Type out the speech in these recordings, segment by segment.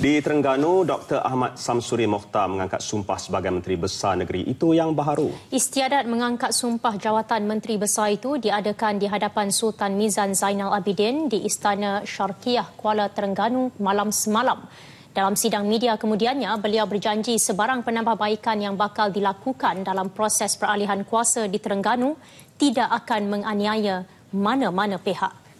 Di Terengganu, Dr. Ahmad Samsuri Mokhtar mengangkat sumpah sebagai Menteri Besar Negeri. Itu yang baharu. Istiadat mengangkat sumpah jawatan Menteri Besar itu diadakan di hadapan Sultan Mizan Zainal Abidin di Istana Syarkiah Kuala Terengganu malam semalam. Dalam sidang media kemudiannya, beliau berjanji sebarang penambahbaikan yang bakal dilakukan dalam proses peralihan kuasa di Terengganu tidak akan menganiaya mana-mana pihak.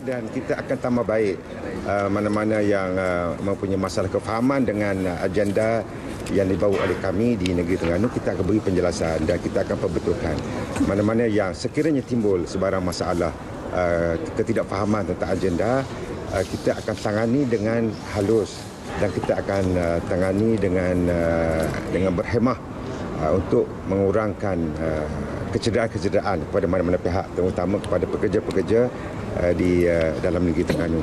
dan kita akan tambah baik uh, mana-mana uh, yang uh, mempunyai masalah kefahaman dengan uh, agenda yang dibawa oleh kami di negeri Terengganu kita akan beri penjelasan dan kita akan perbetulkan mana-mana yang sekiranya timbul sebarang masalah uh, ketidakfahaman tentang agenda uh, kita akan tangani dengan halus dan kita akan uh, tangani dengan uh, dengan berhemah uh, untuk mengurangkan uh, kecederaan-kecederaan kepada mana-mana pihak terutama kepada pekerja-pekerja eh, di eh, dalam negeri Terengganu.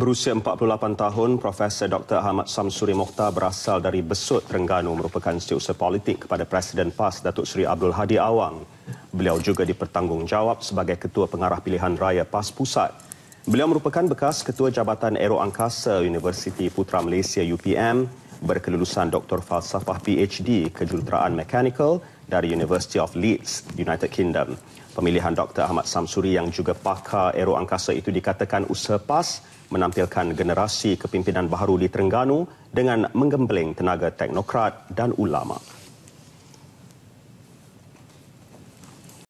Berusia 48 tahun, Profesor Dr. Ahmad Samsuri Mokhtar berasal dari Besut Terengganu merupakan setiausaha politik kepada Presiden PAS Datuk Seri Abdul Hadi Awang. Beliau juga dipertanggungjawab sebagai Ketua Pengarah Pilihan Raya PAS Pusat. Beliau merupakan bekas Ketua Jabatan Aero Angkasa Universiti Putra Malaysia UPM berkelulusan Doktor Falsafah PhD Kejuruteraan Mechanical dari University of Leeds, United Kingdom. Pemilihan Dr. Ahmad Samsuri yang juga pakar aero angkasa itu dikatakan usaha PAS menampilkan generasi kepimpinan baharu di Terengganu dengan menggembeling tenaga teknokrat dan ulama'.